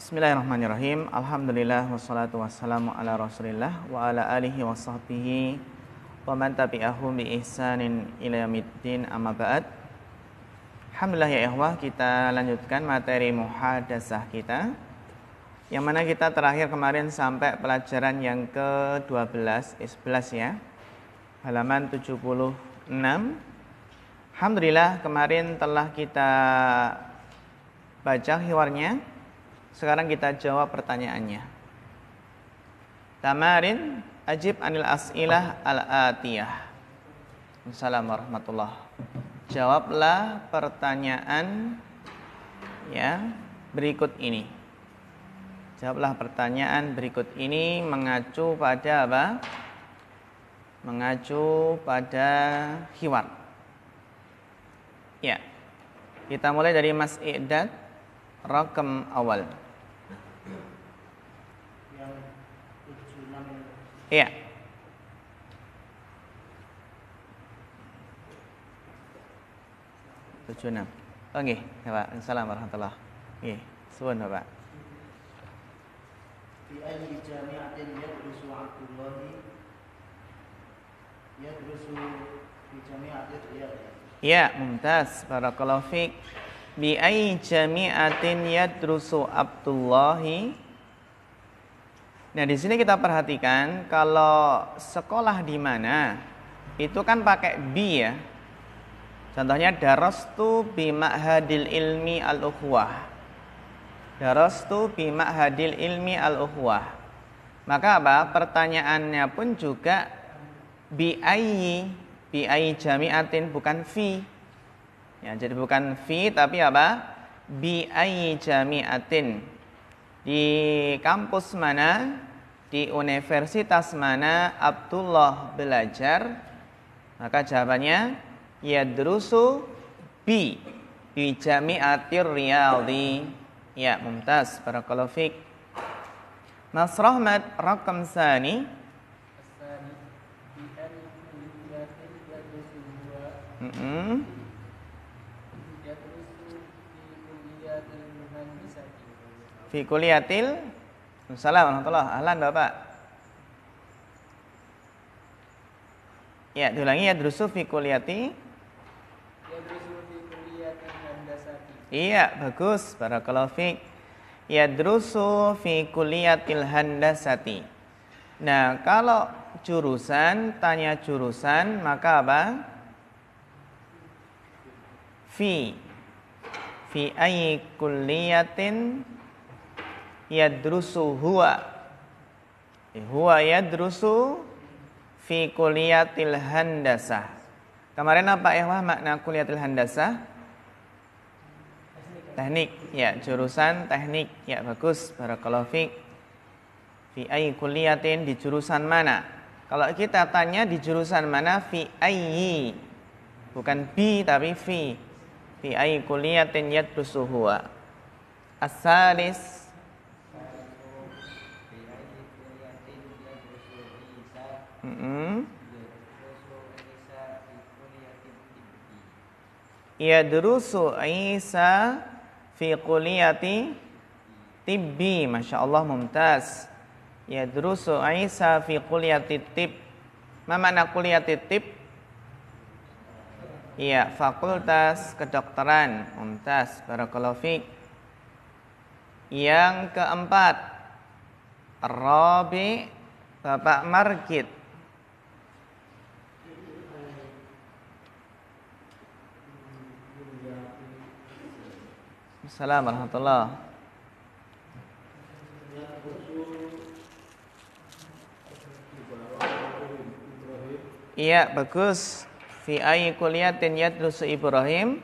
Bismillahirrahmanirrahim. Alhamdulillah wassalatu wassalamu ala Rasulillah wa ala alihi wa sahbihi wa man tabi'ahum bi ihsanin ila yaumiddin amma ba'd. Alhamdulillah ya ikhwah, kita lanjutkan materi muhadasah kita. Yang mana kita terakhir kemarin sampai pelajaran yang ke-12 11 ya. Halaman 76. Alhamdulillah kemarin telah kita baca hiwarnya sekarang kita jawab pertanyaannya. Tamarin ajib anil as'ilah al-atiyah. Assalamualaikum wabarakatuh. Jawablah pertanyaan ya berikut ini. Jawablah pertanyaan berikut ini mengacu pada apa? Mengacu pada hiwar. Ya. Kita mulai dari Mas Iqdad rakam awal. Iya. Tujuh enam. Oke, oh, ya Pak. Insyaallah, warahmatullah. Nggih, suwun Bapak. Fi ayyi jami'atin yadrusu Abdullah yadrusu fi jami'atin ya, ya, mumtaz. Barakallahu fiik. Bi ayi jami'atin yadrusu Abdullahi Nah, di sini kita perhatikan kalau sekolah di mana itu kan pakai bi ya. Contohnya darastu bi ma'hadil ilmi al-ukhwah. Darastu bi ma'hadil ilmi al-ukhwah. Maka apa? Pertanyaannya pun juga bi ayyi bi ayyi jami'atin bukan fi. Ya, jadi bukan fi tapi apa? Bi ayyi jami'atin di kampus mana, di universitas mana Abdullah belajar? Maka jawabannya yadrusu bi bi jami'atir riyadhi. Ya, mumtaz para kalafik. Mas Rahmat rakam sani Mm -hmm. fi kuliatil Assalamualaikum warahmatullahi Ahlan Bapak. Ya, diulangi ya drusu fi kuliati. Ya drusu fi handasati. Iya, bagus. Barakallahu ya, fi. Ya drusu fi kuliatil handasati. Nah, kalau jurusan tanya jurusan maka apa? Fi fi ayi kuliatin yadrusu huwa eh, huwa yadrusu fi kuliyatil handasah kemarin apa ya wah makna kuliyatil handasah teknik ya jurusan teknik ya bagus para kalafik. fi ai kuliyatin di jurusan mana kalau kita tanya di jurusan mana fi ai, bukan bi tapi fi fi ai kuliyatin yadrusu huwa asalis Mm-hmm. Ya -hmm. Aisyah Isa fi kuliyati tibbi. Masya Allah mumtaz. durusu Isa fi kuliyati ya, tib. Ma makna kuliyati tib? Iya, fakultas kedokteran. Mumtaz. Barakallahu fiqh. Yang keempat. Robi Bapak Margit Assalamualaikum warahmatullahi wabarakatuh. Iya, bagus. Fi ayyi kulliyatin yadrusu Ibrahim?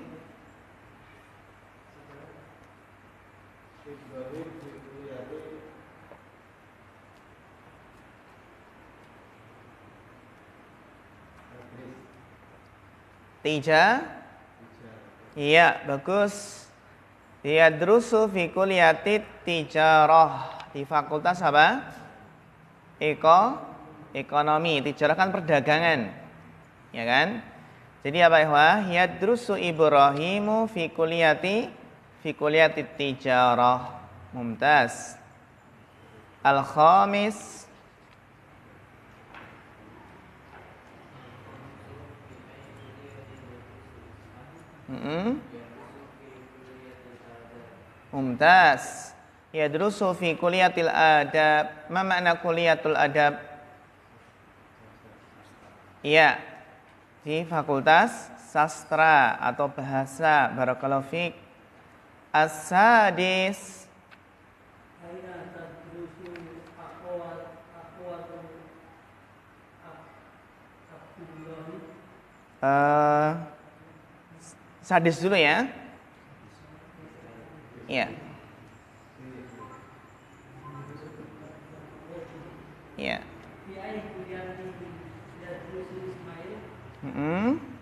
Tiga. Iya, bagus. Yadrusu fi kuliyati tijarah di fakultas apa? Eko ekonomi, tijarah kan perdagangan. Ya kan? Jadi apa ya? Yadrusu Ibrahimu fi kuliyati fi kuliyati tijarah. Mumtaz. Al-khamis Mm-hmm. Mumtaz. Yadrusu fi kuliatil adab. Ma makna kuliatul adab? Iya. Di fakultas sastra atau bahasa barakallahu fiik. As-sadis. Uh, sadis dulu ya. Yeah. Yeah. Mm-hmm.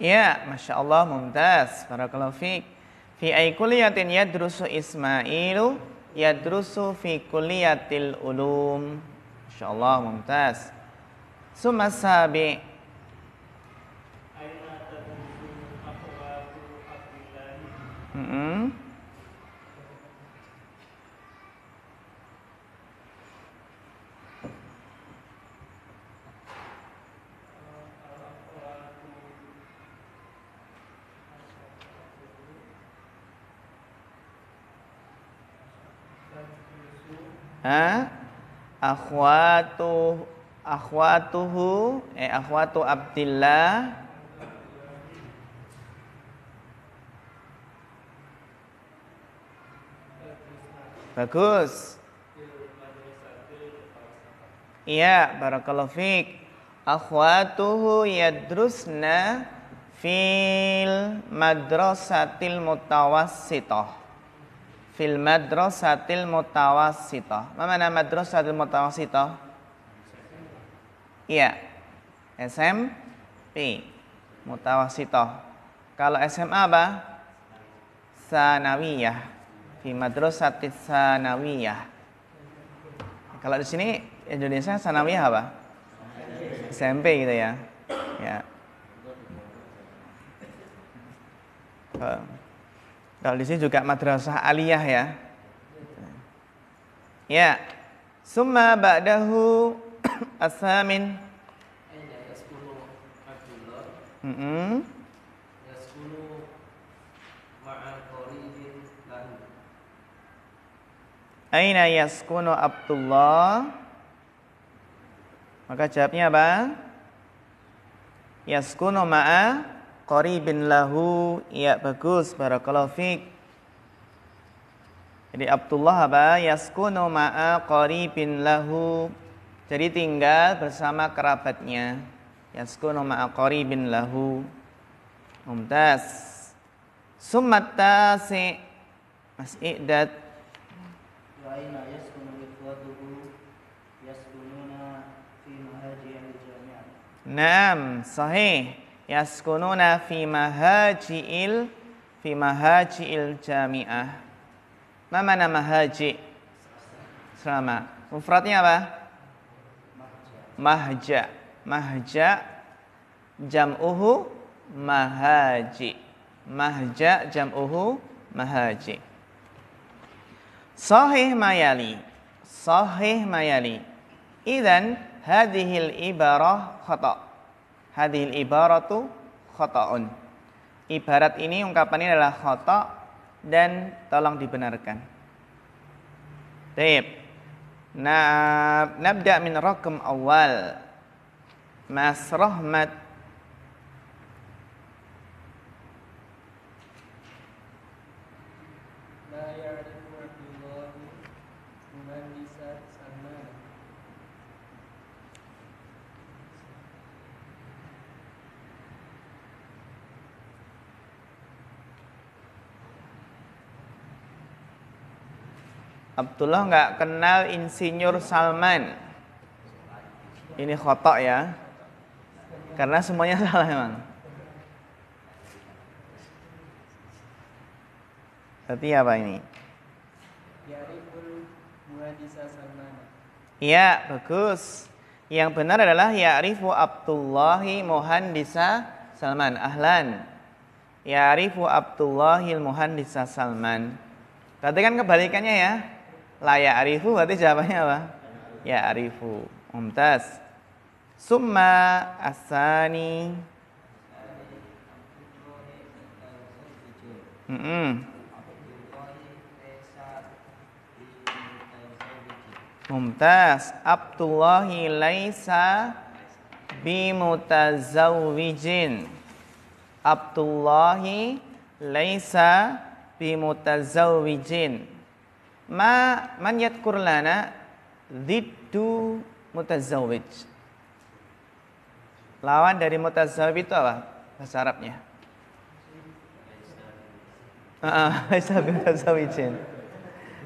Ya, Masya Allah, mumtaz. Barakallahu fiqh. Fi kuliyatin yadrusu Ismailu yadrusu fi kuliyatil ulum. Masya Allah, mumtaz. Suma sabi' akhwatu akhwatuhu eh akhwatu Abdillah Bagus. Iya, barakallahu fiik. Akhwatuhu yadrusna fil madrasatil mutawassithah fil madrasatil mutawassitah. Apa makna madrasatil mutawassitah? Iya. SMP mutawassitah. Kalau SMA apa? Sanawiyah. Fi madrasatis sanawiyah. Kalau di sini Indonesia sanawiyah apa? SMP gitu ya. Ya. Kalau di sini juga madrasah aliyah ya. Ya. Summa ba'dahu asamin. Mm -hmm. Aina yaskunu Abdullah? Maka jawabnya apa? Yaskunu ma'a qaribin lahu ya bagus barakallahu fiik jadi Abdullah apa yaskunu ma'a qaribin lahu jadi tinggal bersama kerabatnya yaskunu ma'a qaribin lahu mumtaz summat tasi mas i'dad Nah, sahih yaskununa fi mahaji'il fi mahaji'il jami'ah. Ma mana mahaji? Selama. Mufradnya apa? Mahja. Mahja jam'uhu mahaji. Mahja jam'uhu mahaji. Sahih mayali. Sahih mayali. Idan hadhil ibarah khata' hadhil ibaratu khotoun. Ibarat ini ungkapannya adalah khoto dan tolong dibenarkan. Taib. Nah, nabda min rakam awal. Mas Rahmat Abdullah nggak kenal Insinyur Salman. Ini khotok ya. Karena semuanya salah emang. Tapi apa ini? Ya, bagus. Yang benar adalah Ya'rifu Abdullahi Muhandisa Salman. Ahlan. Ya'rifu Abdullahi Muhandisa Salman. Berarti kan kebalikannya ya layak arifu berarti jawabannya apa? Ya arifu. Umtas. Summa asani. Mm -mm. Mumtaz. Abdullahi laisa bimutazawijin Abdullahi laisa bimutazawijin ma man yadkur lana ziddu mutazawwij. Lawan dari mutazawwij itu apa? Bahasa Arabnya. Ah, ah, laisa mutazawijin.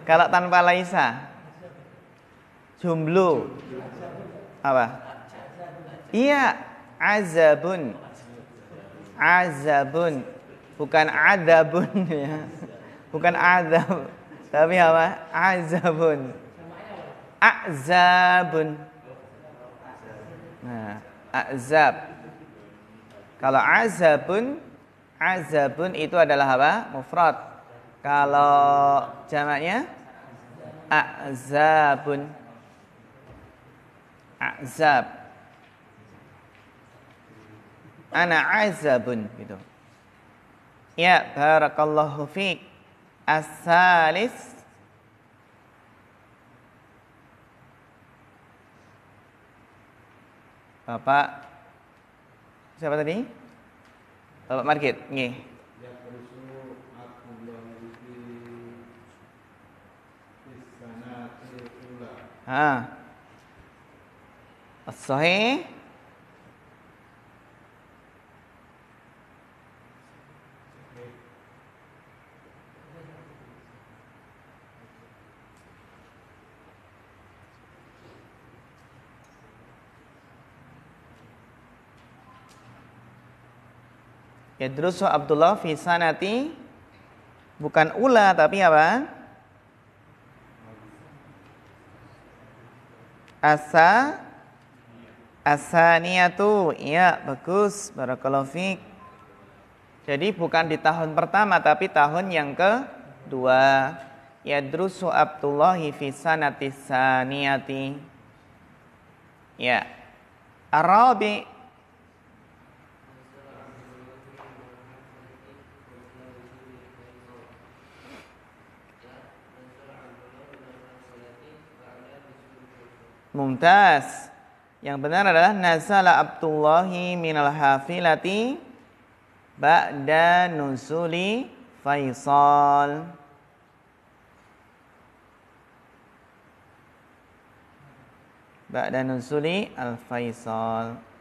Kalau tanpa laisa jumlu apa? Iya, azabun. Azabun bukan adabun ya. Bukan adab. Tapi apa? Azabun. Azabun. Nah, azab. Kalau azabun, azabun itu adalah apa? Mufrad. Kalau jamaknya azabun. Azab. Ana azabun gitu. Ya, barakallahu fiik. Asalis, Bapak siapa tadi? Bapak Margit, nggih. Ah. sahih Yadrusu Abdullah fi bukan ula tapi apa? Asa asaniatu. ya bagus. Barakallahu fiik. Jadi bukan di tahun pertama tapi tahun yang ke Ya Yadrusu Abdullah fi sanati Ya. Arabi Mumtaz. Yang benar adalah nazala Abdullahi minal hafilati ba'da nusuli Faisal. Ba'da nusuli Al-Faisal.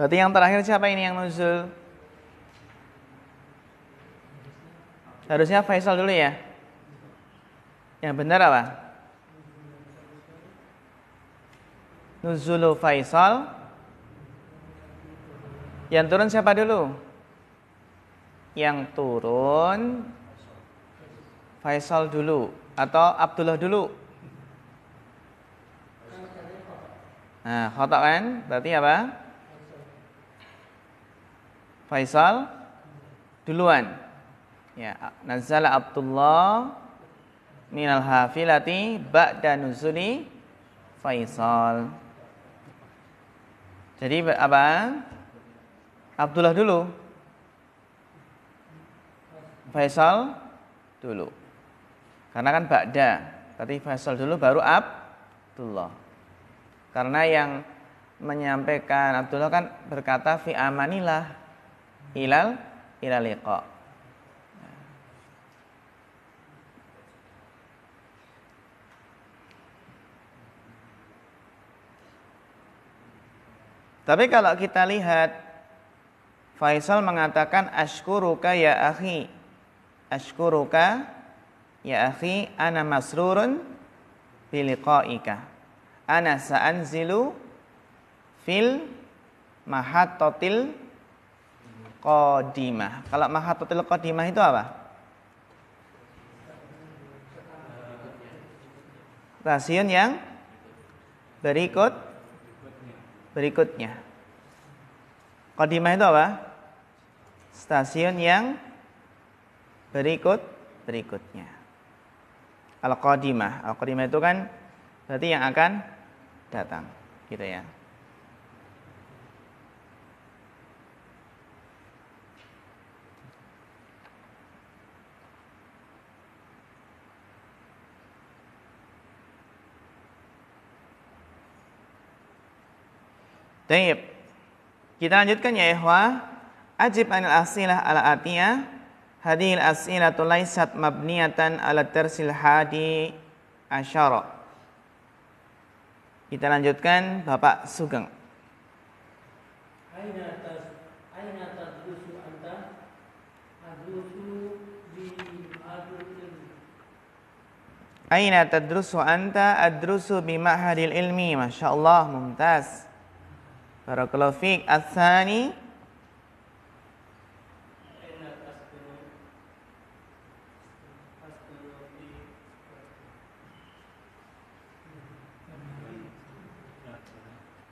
Berarti yang terakhir siapa ini yang nuzul? Harusnya Faisal dulu ya. Yang benar apa? Nuzulu Faisal. Yang turun siapa dulu? Yang turun Faisal dulu atau Abdullah dulu? Nah, khotok kan? Berarti apa? Faisal duluan. Ya, nazala Abdullah minal hafilati ba'da nuzuli Faisal. Jadi apa? Abdullah dulu. Faisal dulu. Karena kan ba'da. Tadi Faisal dulu baru Abdullah. Karena yang menyampaikan Abdullah kan berkata fi amanilah ilal ilal liqa. Tapi kalau kita lihat Faisal mengatakan ashkuruka ya akhi. Ashkuruka ya akhi ana masrurun biliqaika. Ana saanzilu fil mahatotil qadimah. Kalau mahatotil qadimah itu apa? Stasiun yang berikut berikutnya. Qadimah itu apa? Stasiun yang berikut berikutnya. Al-Qadimah. Al-Qadimah itu kan berarti yang akan datang gitu ya. Taib. Kita lanjutkan ya ehwa Ajib anil asilah ala atiyah. Hadil asilatu sat mabniyatan ala tersil hadi asyara. Kita lanjutkan Bapak Sugeng. Aina tas aina tadrusu anta? Adrusu bi adrusin. Aina tadrusu anta? Adrusu bi ma'hadil ilmi. Masya Allah, mumtaz. Barakallahu fiik. Asani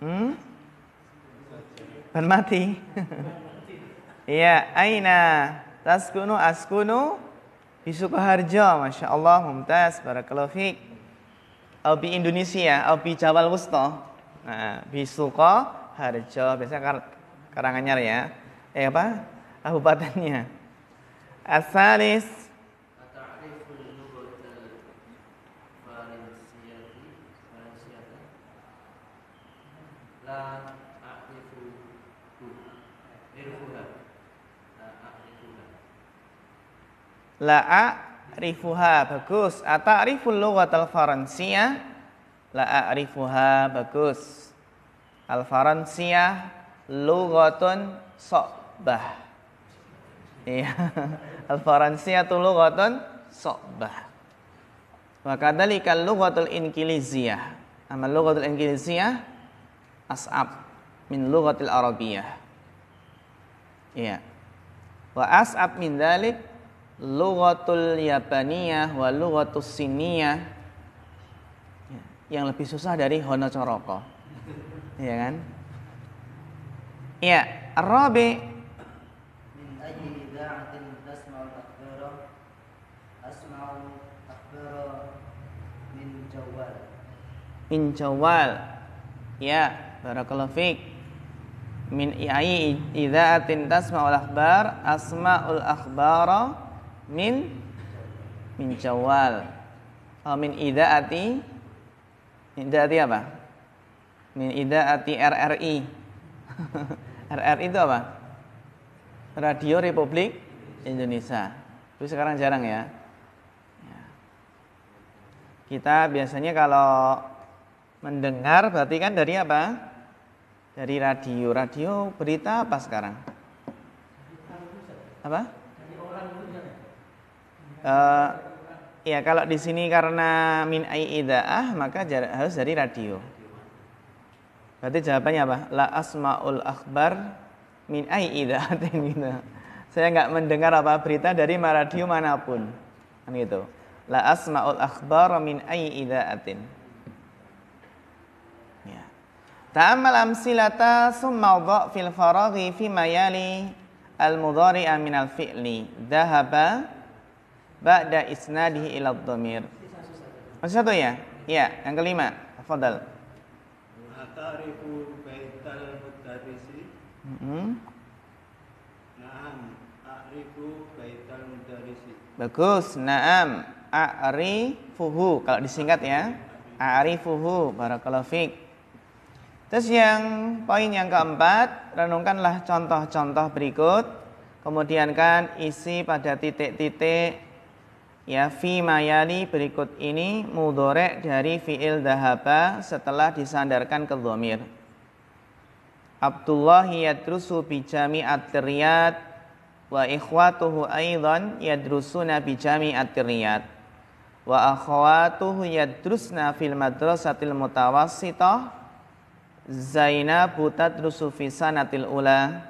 Hmm? Ban mati. Iya, aina taskunu askunu di Sukoharjo, masya Allah, mumtaz, barakallahu fiik. Indonesia, au Jawa Wusta. Nah, Bisuko Harjo, biasanya kar Karanganyar ya. Eh apa? Kabupatennya. Asalis La a rifuha bagus. Ata Ata'riful La a rifuha bagus. Al-Faransiyah lughatun so'bah. Iya. Al-Faransiyah tu lughatun so'bah. Wa kadzalika Lugotul Inggrisiyah. Amal Lugotul Inggrisiyah as'ab min Lugotul Arabiyah. Iya. Wa as'ab min dalik lughatul Yabaniyah wa lughatus Siniyah iya. yang lebih susah dari Hono Coroko. Iya kan? Iya, Rabi min ajli da'atin tasma'u takbira asma'u takbira min jawal min jawal ya barakallahu fiik min iai idzaatin tasma'ul akhbar asma'ul akhbara min min jawal oh, min idzaati idzaati apa min idaati RRI RRI itu apa? Radio Republik Indonesia tapi sekarang jarang ya. ya kita biasanya kalau mendengar berarti kan dari apa? Dari radio. Radio berita apa sekarang? Apa? Uh, ya kalau di sini karena min aidaah maka harus dari radio. Berarti jawabannya apa? La asma'ul akhbar min ai gitu. Saya nggak mendengar apa berita dari radio manapun. Kan gitu. La asma'ul akhbar min ai atin Ya. Ta'ammal amsilata summa dha' fil faraghi fi mayali al mudhari'a min al fi'li. Dhahaba ba'da isnadihi ila dhamir Masih satu ya? Iya, yang kelima. Fadal ta'rifu baital hmm Naam, a'rifu baital Bagus, naam. A'rifuhu kalau disingkat ya. ari fuhu barakallahu fik. Terus yang poin yang keempat, renungkanlah contoh-contoh berikut. Kemudian kan isi pada titik-titik ya fi mayali berikut ini mudorek dari fiil dahaba setelah disandarkan ke dhamir Abdullah yadrusu bi jami'at tiryat wa ikhwatuhu aidan yadrusuna bi jami'at tiryat wa akhwatuhu yadrusna fil madrasatil mutawassitah Zainab tadrusu fi sanatil ula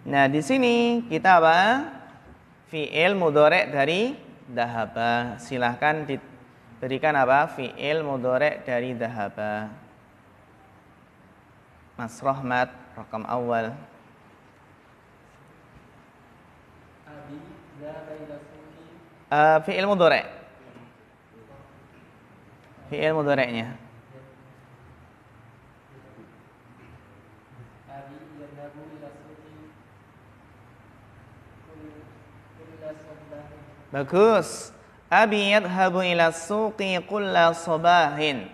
Nah, di sini kita apa? fi'il mudorek dari dahaba. Silahkan diberikan apa? Fi'il mudorek dari dahaba. Mas Rahmat, rokam awal. Uh, fi'il mudorek. Fi'il mudoreknya. Bagus. Abi yadhabu ila suqi kulla sobahin.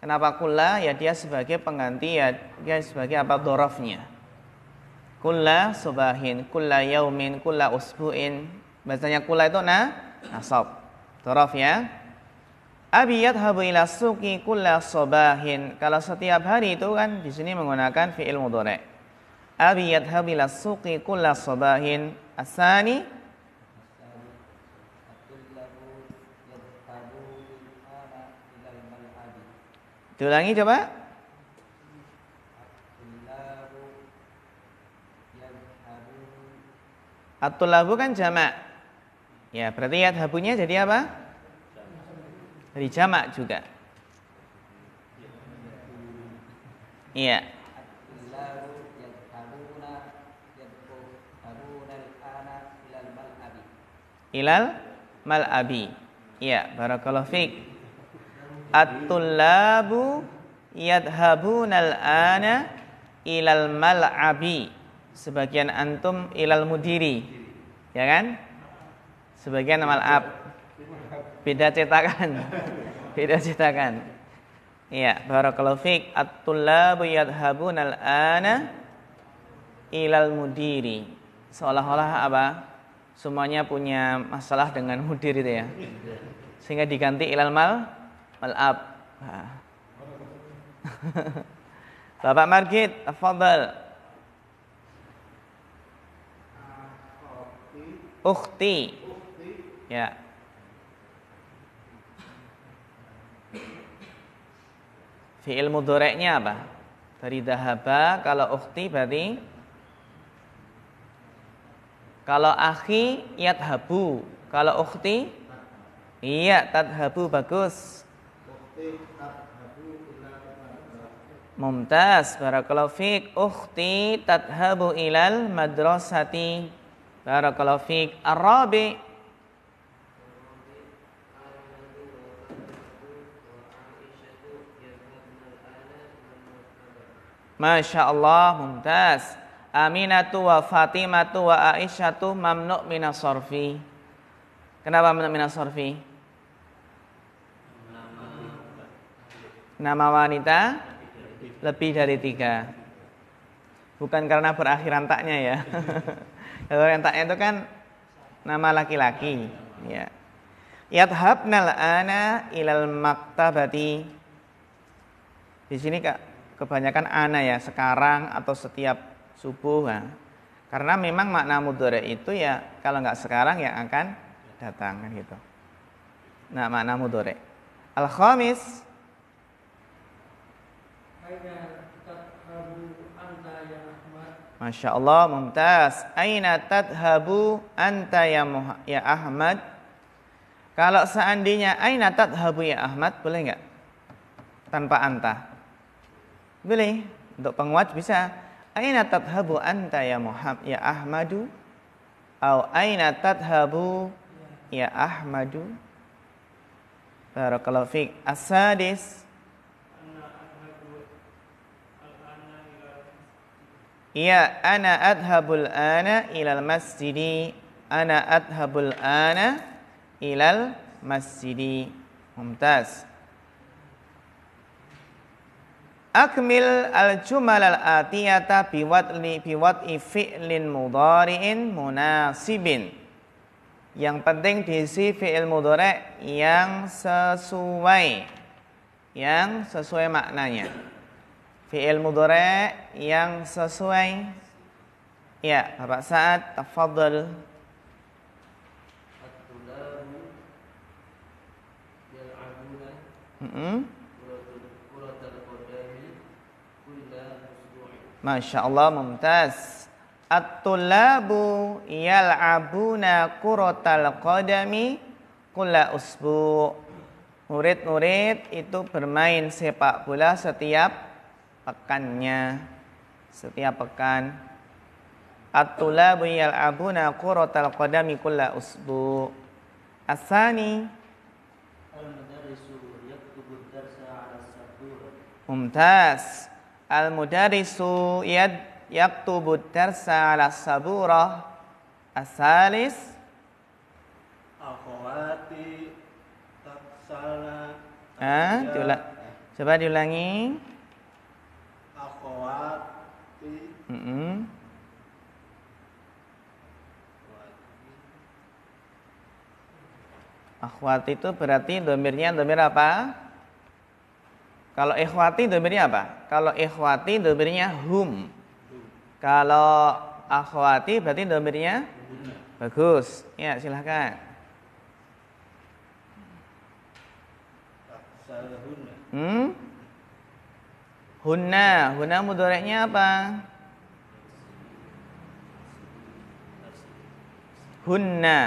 Kenapa kulla? Ya dia sebagai pengganti ya dia sebagai apa dorofnya. Kulla sobahin, kulla yaumin, kulla usbuin. Bahasanya kulla itu na nasab. Dorof ya. Abi yadhabu ila suqi kulla sobahin. Kalau setiap hari itu kan di sini menggunakan fi'il mudhari'. Abi yadhabu ila suqi kulla sobahin. Asani Diulangi coba. At-tulabu kan jamak. Ya, berarti habunya jadi apa? Jadi jamak juga. Iya. Ilal abi Iya, barakallahu fiik. At-tullabu yadhabunal ana ilal mal'abi. Sebagian antum ilal mudiri. Ya kan? Sebagian mal'ab. Beda cetakan. Beda cetakan. Ya barakallahu fiik. At-tullabu yadhabunal ana ilal mudiri. Seolah-olah apa? Semuanya punya masalah dengan mudir itu ya. Sehingga diganti ilal mal Malab, Bapak Margit, tafadhal. Ukhti. Ya. Fi'il doreknya apa? Dari dahaba kalau ukhti berarti kalau akhi yadhabu, kalau ukhti iya tadhabu bagus. Mumtaz barakallahu fiik ukhti tadhabu ilal madrasati barakallahu fiik arabi Masya Allah, mumtaz. Aminatu wa Fatimatu wa Aisyatu mamnu' minas Kenapa mamnu' minas sorfi? nama wanita lebih dari tiga. Bukan karena berakhiran taknya ya. Kalau yang taknya itu kan nama laki-laki. Ya. Yadhabnal ana ilal maktabati. Di sini kebanyakan ana ya, sekarang atau setiap subuh. Ya. Karena memang makna mudore itu ya kalau nggak sekarang ya akan datang kan gitu. Nah makna mudore. Al khamis Ya Masya Allah, mumtaz. Aina tadhabu anta ya, Muha, ya Ahmad? Kalau seandainya aina tadhabu ya Ahmad, boleh enggak? Tanpa anta. Boleh. Untuk penguat bisa. Aina tadhabu anta ya Muhammad ya Ahmadu? Au aina tadhabu ya Ahmadu? Barakallahu fiqh. Asadis. As Ya ana adhabul ana ilal masjidi ana adhabul ana ilal masjidi mumtaz Akmil al-jumal al-atiyata biwatli biwat'i fi'lin mudariin munasibin Yang penting diisi fi'il mudhari' yang sesuai Yang sesuai maknanya fi'il mudhari yang sesuai ya Bapak Saad tafadhal Mm-hmm. Masya Allah mumtaz At-tulabu yal'abuna kurotal qadami kula usbu Murid-murid itu bermain sepak bola setiap pekannya setiap pekan at-tulabu yal'abuna quratal qadami kulla usbu asani mumtaz al-mudarisu yad yaktubu darsa ala saburah asalis akhwati taksala ah, diulang. coba diulangi Wati. Mm Akhwati itu berarti domirnya domir apa? Kalau ikhwati domirnya apa? Kalau ikhwati domirnya hum. Kalau akhwati berarti domirnya bagus. Ya silahkan. Ya? Hmm? Huna, Huna mudoreknya apa? Huna,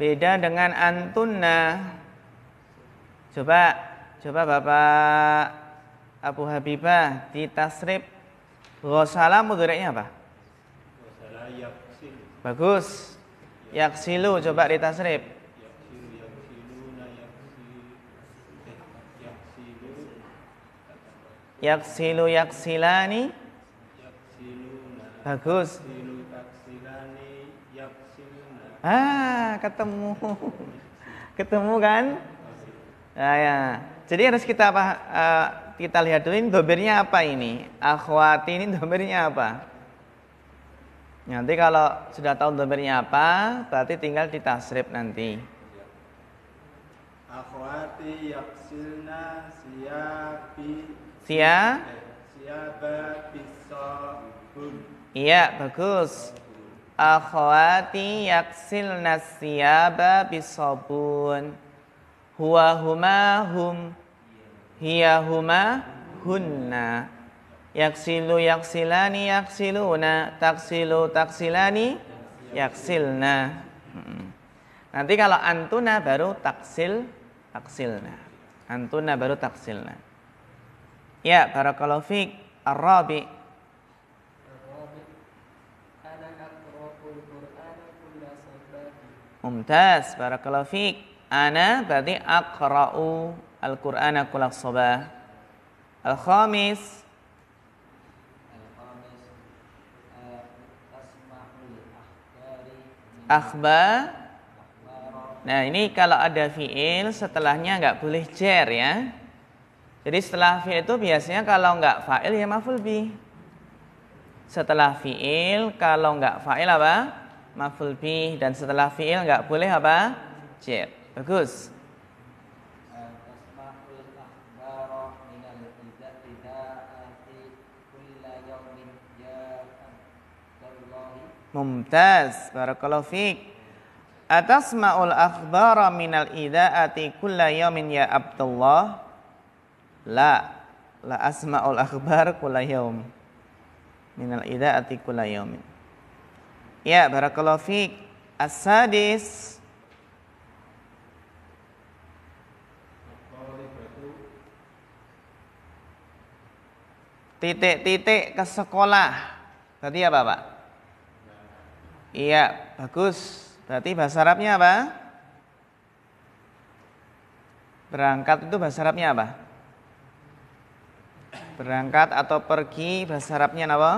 Beda dengan antunna. Coba, coba Bapak Abu Habibah di tasrif ghosala mudoreknya apa? Bagus. Yaksilu coba di Yaksilu yaksilani. Bagus. Ah, ketemu. ketemu kan? ya, ya. Jadi harus kita apa? Uh, kita lihat dulu ini dobernya apa ini? Akhwati ini dobernya apa? Nanti kalau sudah tahu dobernya apa, berarti tinggal kita strip nanti. Akhwati yaksilna siapi. Sia. bisa bun? Iya, bagus. Akhwati yaksilna siyaba bisabun. Huwa huma hum. Hiya huma hunna. Yaksilu yaksilani yaksiluna. Taksilu taksilani yaksilna. Hmm. Nanti kalau antuna baru taksil taksilna. Antuna baru taksilna. Ya, barakallahu fiik. Ar-rabi. Mumtaz, barakallahu fiik. Ana berarti aqra'u al-Qur'ana kulla sabah. Al-khamis, akhbar nah ini kalau ada fiil setelahnya nggak boleh jer ya jadi setelah fi'il itu biasanya kalau enggak fa'il ya maf'ul bi. Setelah fi'il kalau enggak fa'il apa? Maf'ul bi dan setelah fi'il enggak boleh apa? Jir. Bagus. Mumtaz. Barakallahu fiik. Atasma'ul akhbara minal ida'ati kulla yawmin ya Abdullah. La la asma'ul akhbar kula yaum. Minal ida'ati kula yaumin. Ya, barakallahu fiik. As-sadis titik-titik ke sekolah. Berarti apa, Pak? Iya, bagus. Berarti bahasa Arabnya apa? Berangkat itu bahasa Arabnya apa? berangkat atau pergi bahasa Arabnya apa?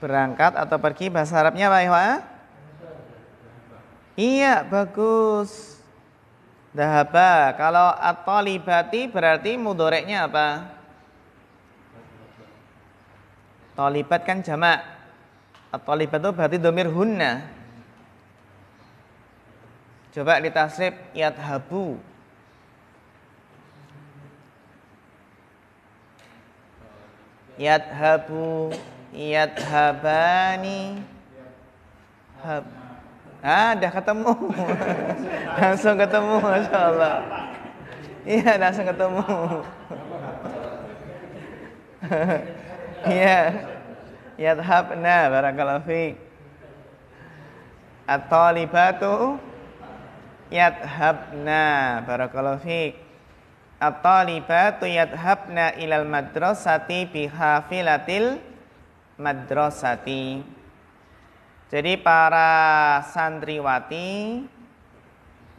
Berangkat atau pergi bahasa Arabnya apa ya? Iya, bagus. Dahaba. Kalau atolibati berarti mudoreknya apa? Tolibat kan jamak. Atolibat itu berarti domir hunna. Coba ditasrif habu yat habani Hab. Ah, dah ketemu. langsung ketemu, Masya Allah. Iya, langsung ketemu. Iya. Yadhabna, barakallahu fiqh. At-talibatu yadhabna barakallahu fiik at-talibatu yadhabna ilal madrasati bihafilatil madrasati jadi para santriwati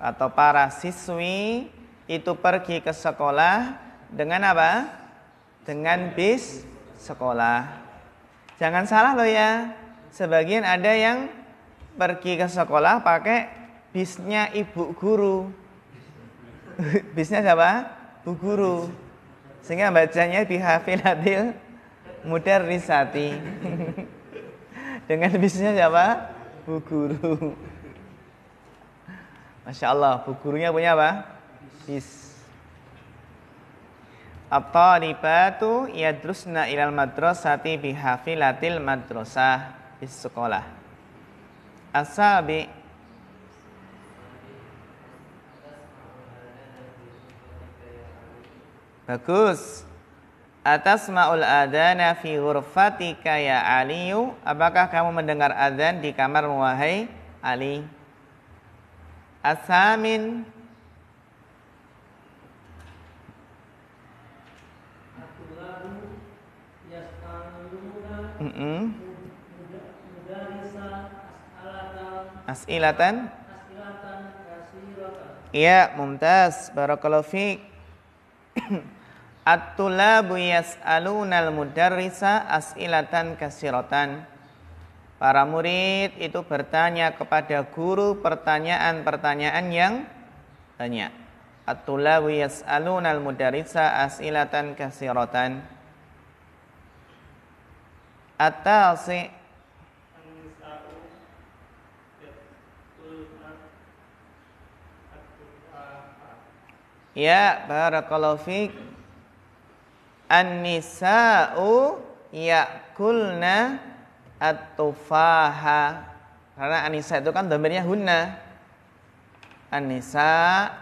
atau para siswi itu pergi ke sekolah dengan apa? Dengan bis sekolah. Jangan salah loh ya. Sebagian ada yang pergi ke sekolah pakai bisnya ibu guru. bisnya siapa? Bu guru. Sehingga bacanya bihafilatil mudar risati. Dengan bisnya siapa? Bu guru. Masya Allah, bu gurunya punya apa? Bis. At-talibatu yadrusna ilal madrasati bihafilatil madrasah bis sekolah. Asabi Bagus. Atas ma'ul adana fi hurfatika ya Aliyu. Apakah kamu mendengar adzan di kamar muwahai Ali? Asamin Mm -hmm. As'ilatan As'ilatan Ya, mumtaz Barakallahu fiqh At-tulabu al mudarrisa as'ilatan kasiratan. Para murid itu bertanya kepada guru pertanyaan-pertanyaan yang banyak. At-tulabu al mudarrisa as'ilatan kasiratan. At-tasi' Ya, barakallahu fiqh An-nisa'u yakulna at-tufaha. Karena anisa itu kan domirnya hunna. Anisa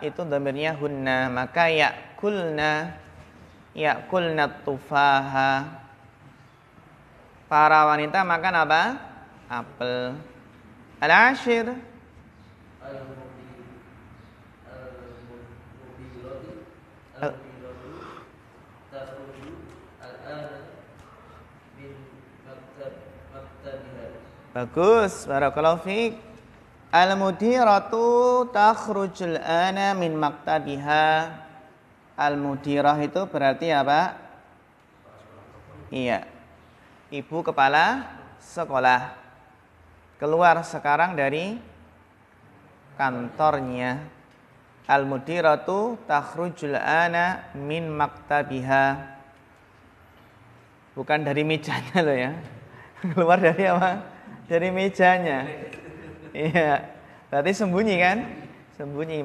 itu domirnya hunna, maka yakulna yakulna tufaha. Para wanita makan apa? Apel. Al-ashir. Al Bagus, barakallahu fiik. Al-mudiratu takhrujul ana min maktabiha. Al-mudirah itu berarti apa? Iya. Ibu kepala sekolah. Keluar sekarang dari kantornya. Al-mudiratu takhrujul ana min maktabiha. Bukan dari mejanya loh ya. Keluar dari apa? dari mejanya. Iya. Berarti sembunyi kan? Sembunyi.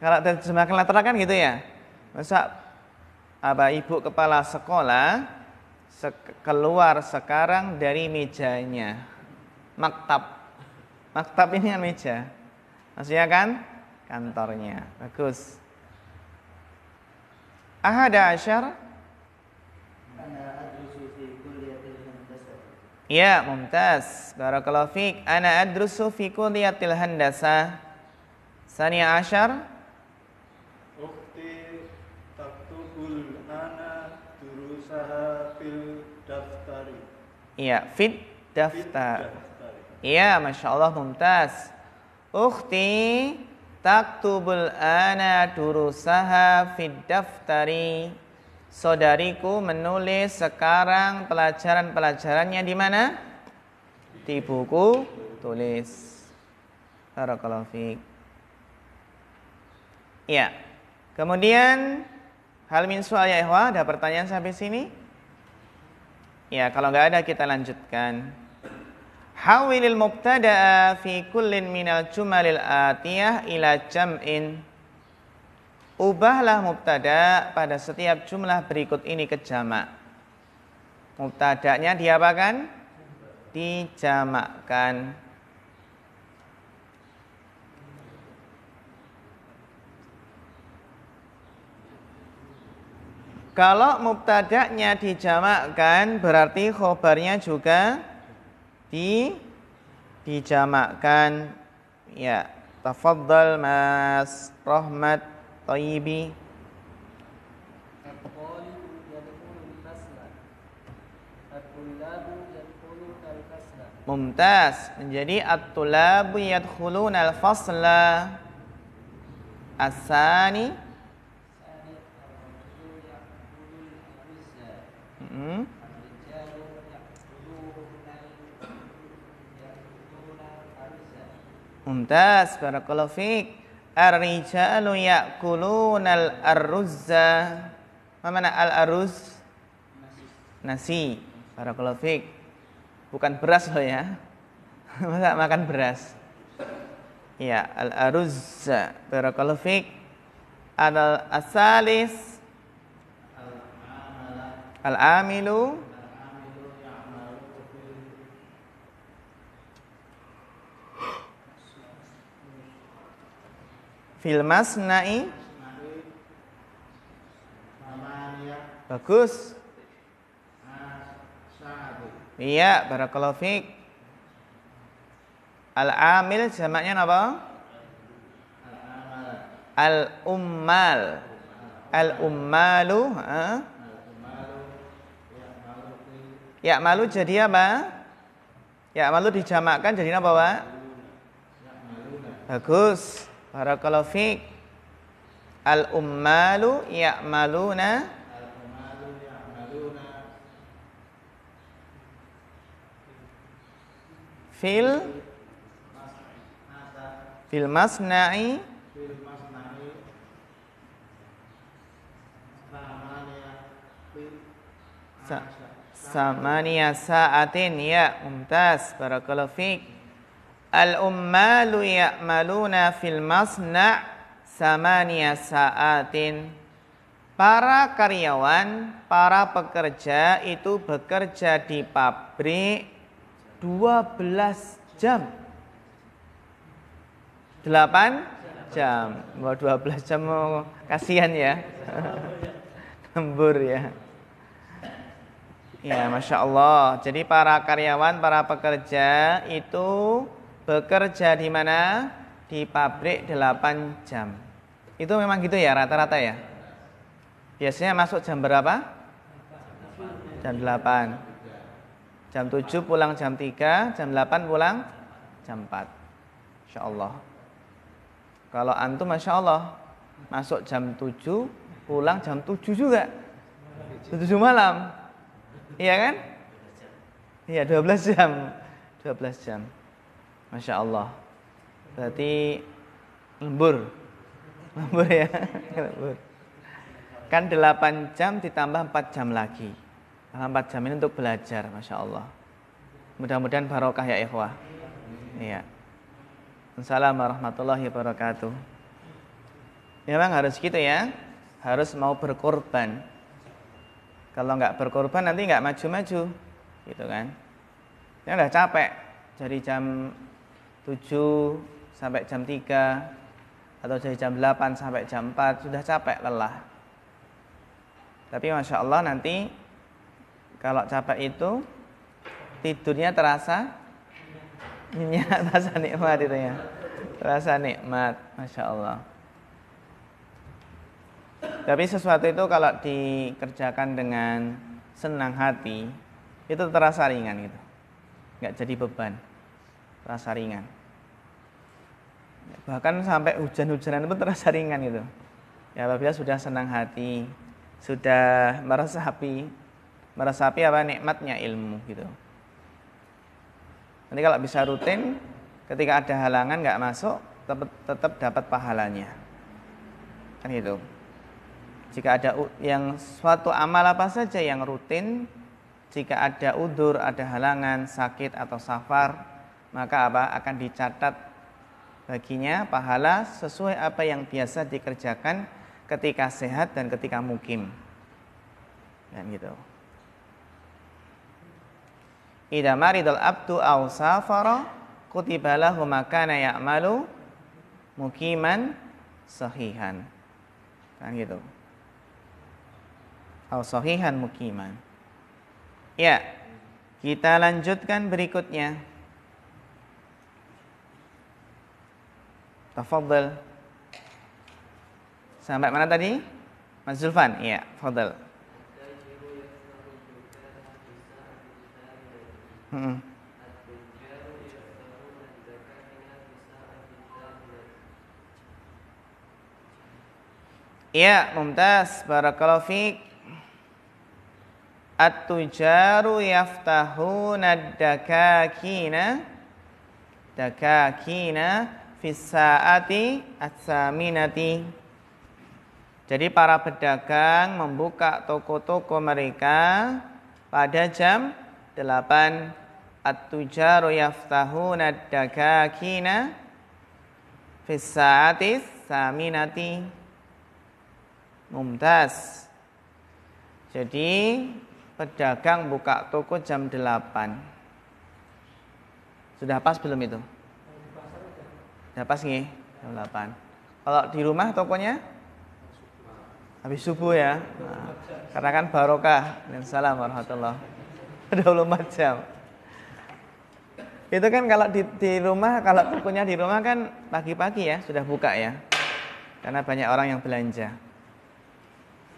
Kalau terjemahkan lateral kan gitu ya. Masa apa ibu kepala sekolah sek keluar sekarang dari mejanya. Maktab. Maktab ini kan meja. Maksudnya kan kantornya. Bagus. Ahada asyar. Ya, mumtaz. Barakallahu fiik. Ana adrusu fi kulliyatil handasah. Sania asyar. Ukti taktubul ana durusaha fil daftari. Iya, fit daftar. Iya, Masya Allah mumtaz. Ukti taktubul ana durusaha fit daftari. Saudariku menulis sekarang pelajaran-pelajarannya di mana? Di buku tulis. Barakallahu fiik. ya. Kemudian hal min soal ya ikhwah, ada pertanyaan sampai sini? Ya, kalau nggak ada kita lanjutkan. Hawilil mubtada'a fi kullin minal jumalil atiyah ila jam'in. Ubahlah mubtada pada setiap jumlah berikut ini ke jamak. Mubtadanya diapakan? Dijamakkan. Kalau mubtada'nya dijamakkan berarti khobarnya juga di dijamakkan. Ya, tafadhal Mas Rahmat. الطيب Mumtaz menjadi at-tulabu yadkhuluna al-fasla as-sani Mumtaz barakallahu fiik Ar-rijalu al arruzza. Apa mana al-arruz? Nasi. Barakallahu fiik. Bukan beras loh ya. Masa makan beras? Ya, al-arruzza. Barakallahu fiik. Al-asalis. Al-amilu. Al fil masna'i bagus iya barakallahu fiik al amil jamaknya apa al ummal al ummalu Ya malu jadi apa? Ya malu dijamakkan jadi apa, Pak? Bagus. Barakallahu fiik. Al ummalu ya'maluna fil fil masna'i samania sa'atin ya para barakallahu fiik Al-ummalu ya'maluna fil masna' samania sa'atin. Para karyawan, para pekerja itu bekerja di pabrik 12 jam. 8 jam. Wah, 12 jam mau oh, kasihan ya. Lembur ya. Ya, Masya Allah. Jadi para karyawan, para pekerja itu bekerja di mana? Di pabrik 8 jam. Itu memang gitu ya rata-rata ya. Biasanya masuk jam berapa? Jam 8. Jam 7 pulang jam 3, jam 8 pulang jam 4. Insya Allah. Kalau antum Masya Allah masuk jam 7, pulang jam 7 juga. 7 malam. Iya kan? Iya 12 jam. 12 jam. Masya Allah. Berarti lembur. Lembur ya. lembur. Kan 8 jam ditambah 4 jam lagi. empat 4 jam ini untuk belajar, Masya Allah. Mudah-mudahan barokah ya ikhwah. Iya. Assalamualaikum warahmatullahi wabarakatuh. Memang ya, harus gitu ya. Harus mau berkorban. Kalau nggak berkorban nanti nggak maju-maju. Gitu kan. Ini udah capek. Dari jam 7 sampai jam 3 atau dari jam 8 sampai jam 4 sudah capek lelah tapi masya Allah nanti kalau capek itu tidurnya terasa nyenyak terasa nikmat itu ya terasa nikmat masya Allah tapi sesuatu itu kalau dikerjakan dengan senang hati itu terasa ringan gitu nggak jadi beban terasa ringan. Bahkan sampai hujan-hujanan pun terasa ringan gitu. Ya apabila sudah senang hati, sudah meresapi, meresapi apa nikmatnya ilmu gitu. Nanti kalau bisa rutin, ketika ada halangan nggak masuk, tetap, tetap dapat pahalanya. Kan gitu. Jika ada yang suatu amal apa saja yang rutin, jika ada udur, ada halangan, sakit atau safar, maka apa akan dicatat baginya pahala sesuai apa yang biasa dikerjakan ketika sehat dan ketika mukim dan gitu Idza maridul abdu aw safara kutiba lahu makana ya'malu mukiman sahihan. Kan gitu. Aw sahihan mukiman. Ya, kita lanjutkan berikutnya. Tafadhal. Sampai mana tadi? Mas Zulfan. Iya, fadhal. Hmm. Iya, mumtaz. Barakallahu fiik. At-tujaru yaftahuna dakakina dakakina fisaati atsaminati. Jadi para pedagang membuka toko-toko mereka pada jam 8 at-tujaru yaftahuna ad fisaati saminati. Mumtaz. Jadi pedagang buka toko jam 8. Sudah pas belum itu? Ya pas nih jam 8 kalau di rumah tokonya habis subuh ya nah, karena kan barokah dan salam warahmatullah 24 jam itu kan kalau di, di rumah kalau tokonya di rumah kan pagi-pagi ya sudah buka ya karena banyak orang yang belanja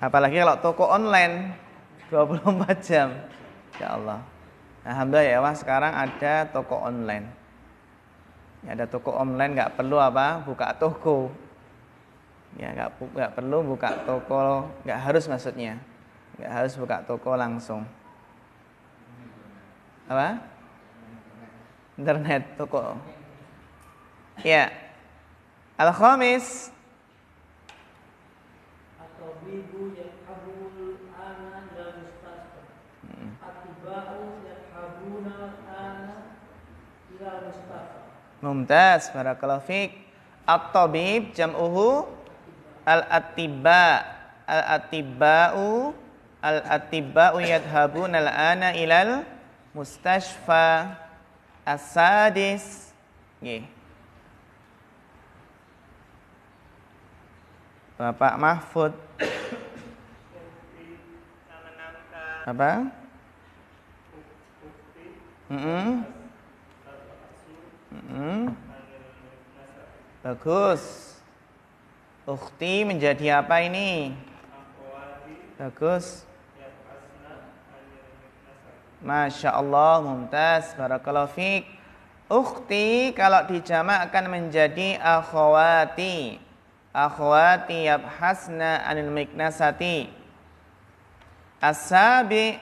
apalagi kalau toko online 24 jam ya Allah Alhamdulillah ya Wah sekarang ada toko online Ya, ada toko online nggak perlu apa buka toko. Ya nggak nggak perlu buka toko, nggak harus maksudnya, nggak harus buka toko langsung. Apa? Internet toko. Ya. Al-Khamis. Atau ibu yang Mumtaz barakallahu fiik. At-tabib jam'uhu al-atibba. Al-atibba'u al-atibba'u yadhhabuna al-ana ilal mustashfa. As-sadis. Nggih. Bapak Mahfud. Apa? Mm -mm. Hmm. Bagus. Ukti menjadi apa ini? Bagus. Masya Allah, mumtaz, barakallahu Fik. Ukti kalau dijamak akan menjadi akhwati. Akhwati yabhasna anil miknasati. Asabi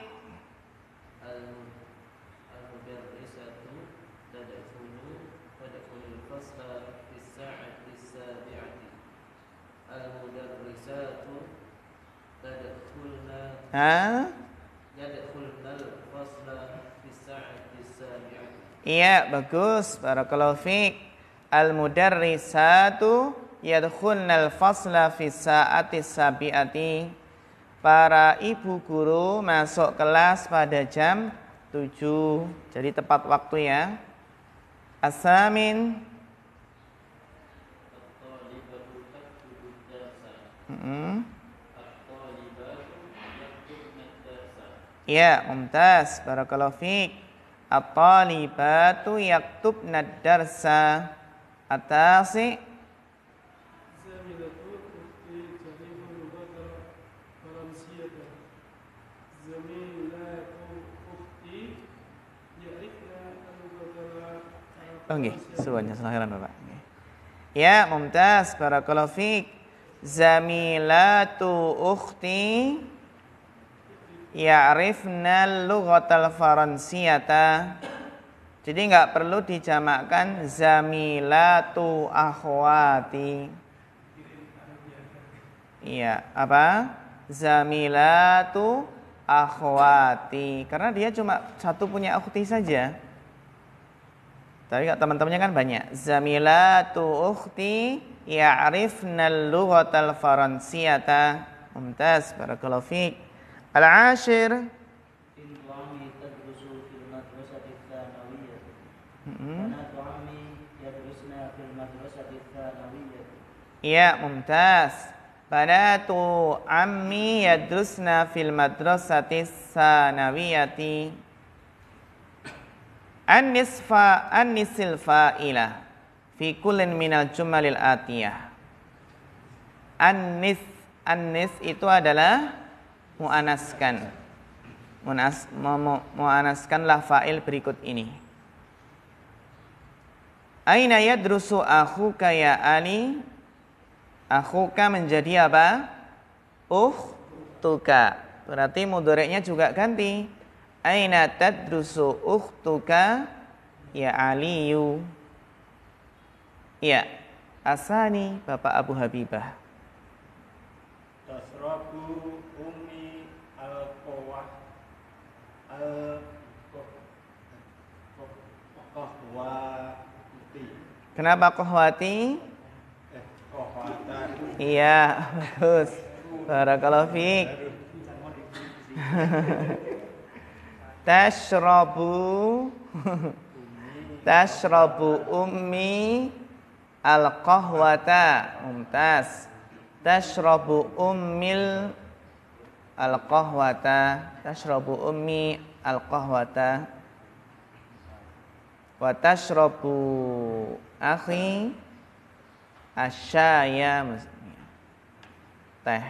Iya, bagus. Para Barakallahu fiik. Al-mudarrisatu yadkhulnal fasla fi sa'ati sabiati. Para ibu guru masuk kelas pada jam 7. Jadi tepat waktu ya. Asamin. As -hmm. Ya, umtaz. Barakallahu fiik. At-talibatu yaktubna ad darsa. Atasi Oh nggih, suwun jazakallahu Bapak. Ya, mumtaz barakallahu fiik. Ya, Zamilatu ukhti ya'rifna lughatal faransiyata jadi nggak perlu dijamakkan zamilatu akhwati iya apa zamilatu akhwati karena dia cuma satu punya akhti saja tapi teman-temannya kan banyak zamilatu ukhti ya'rifna lughatal faransiyata mumtaz barakallahu fiik Al-ashir hmm. Ya, mumtaz. Banatu ammi yadrusna fil madrasati sanawiyati. An-nisfa an-nisil fa'ila fi kulin minal jumalil atiyah. An-nis an-nis itu adalah mu'anaskan Mu'anas, mu'anaskanlah fa'il berikut ini aina yadrusu akhuka ya ali akhuka menjadi apa Uh tuka. berarti mudoreknya juga ganti aina tadrusu tuka ya aliyu ya asani bapak abu habibah tasrabu kohwati. Kenapa kohwati? iya, bagus. Barakallahu fiik. Tashrabu Tashrabu ummi al-qahwata umtas. Tashrabu ummil al-qahwata Tashrabu ummi al-qahwata wa tashrabu akhi asyaya teh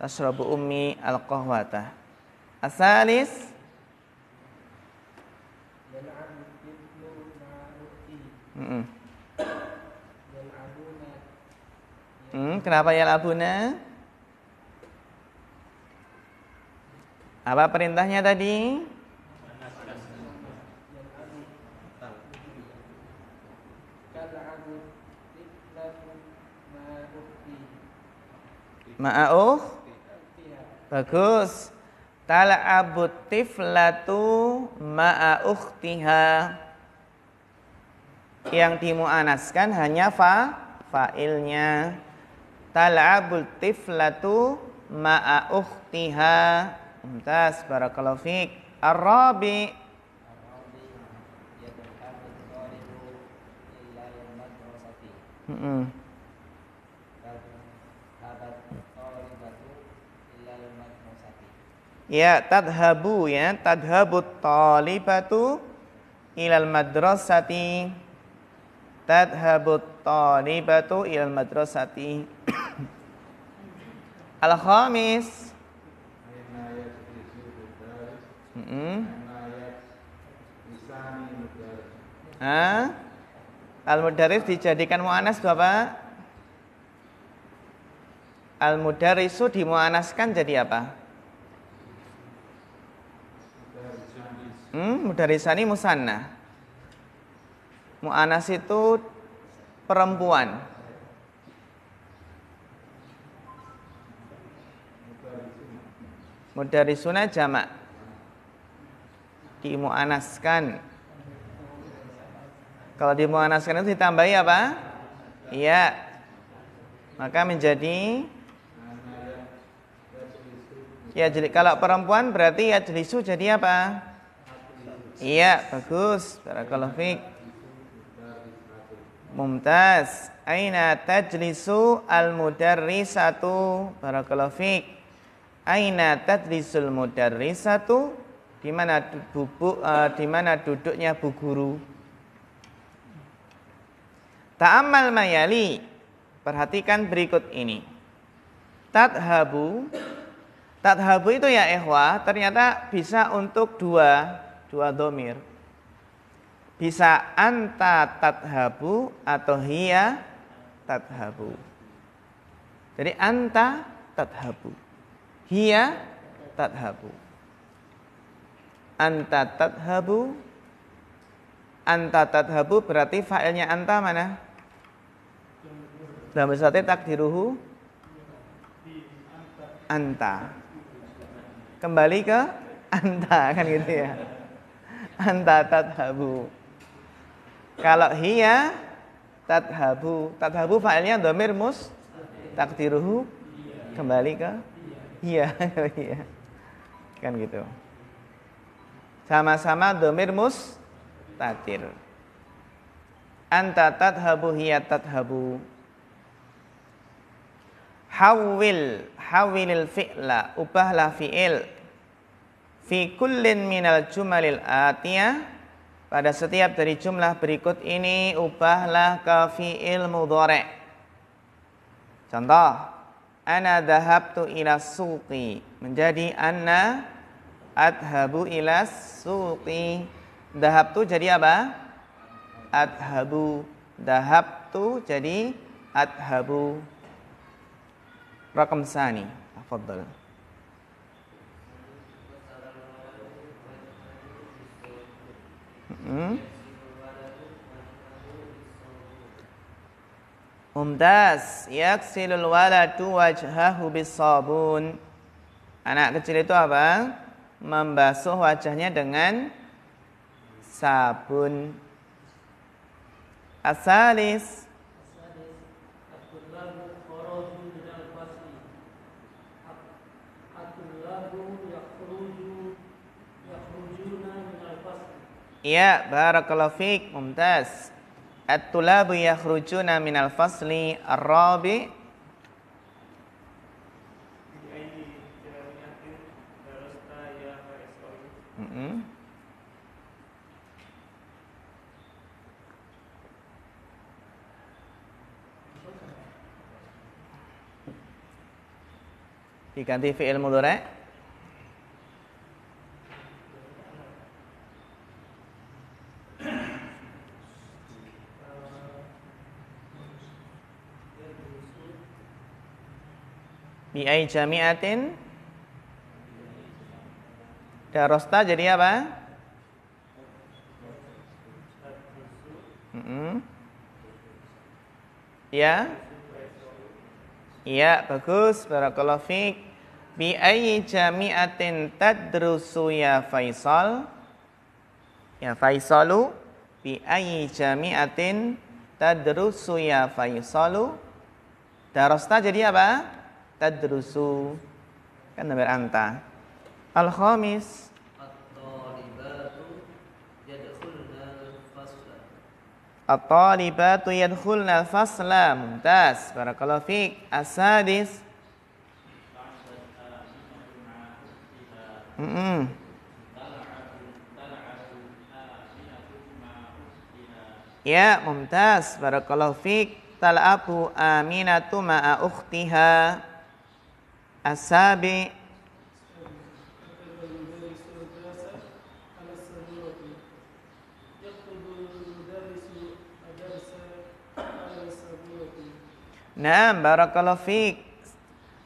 tashrabu ummi al-qahwata asalis Mm Hmm, kenapa ya labuna? Apa perintahnya tadi? Ma'auh Bagus Tal'abut tiflatu tiha. Yang dimu'anaskan hanya fa Fa'ilnya Tal'abut tiflatu tiha. Mumtaz barakallahu fiik. Ar-rabi Ya, tadhabu ya, tadhabu talibatu ilal madrasati. Tadhabu talibatu ilal madrasati. Al-khamis Al mudaris dijadikan muanas Bapak? Al mudarisu dimuanaskan jadi apa? Hmm, mudarisani musanna. Muanas itu perempuan. Mudarisuna jamak dimuanaskan. Kalau dimuanaskan itu ditambahi apa? Iya. Maka menjadi ya jadi kalau perempuan berarti ya jelisu jadi apa? Iya, bagus. Barakallahu fiik. Mumtaz. Aina tajlisu al-mudarrisatu? Barakallahu fiik. Aina tajlisul mudarrisatu? di mana bubuk uh, di mana duduknya bu guru. Ta'amal mayali. Perhatikan berikut ini. Tathabu. Tathabu itu ya ehwa ternyata bisa untuk dua, dua domir. Bisa anta tathabu atau hiya tathabu. Jadi anta tathabu. Hiya tathabu anta tadhabu anta tadhabu berarti fa'ilnya anta mana dalam bahasa takdiruhu anta kembali ke anta kan gitu ya anta tadhabu kalau hiya tadhabu tadhabu fa'ilnya domir mus takdiruhu kembali ke iya iya kan gitu sama-sama domir tatir. Anta tadhabu hiya tadhabu. Hawil, hawilil fi'la, ubahlah fi'il. Fi kullin minal jumalil atiyah pada setiap dari jumlah berikut ini ubahlah ke fi'il mudhore. Contoh, ana dahabtu ila suqi menjadi anna adhabu ilas suqi dahab tu jadi apa adhabu dahab tu jadi adhabu rakam sani afadhal hmm. Mumtaz yaksilul waladu wajhahu bisabun Anak kecil itu apa? membasuh wajahnya dengan sabun. Asalis Ya, barakallahu fiik, mumtaz. At-tulabu yakhrujuna minal fasli ar-rabi diganti fi'il mudhari eh? bi'ai jami'atin darosta jadi apa? Mm -hmm. Ya. Iya, bagus. Barakallahu fiik. Bi ayyi jami'atin tadrusu ya Faisal? Ya Faisalu bi ayyi jami'atin tadrusu ya Faisalu? Darasta jadi apa? Tadrusu. Kan nomor anta. Al-khamis. At-talibatu yadkhulna al-fasla. Mumtaz. Barakallahu fiik. As-sadis. Mm -mm. Ya, mumtaz. Barakallahu fiik. Tal'abu Aminatu ma'a ukhtiha. Asabi. Naam, barakallahu fiik.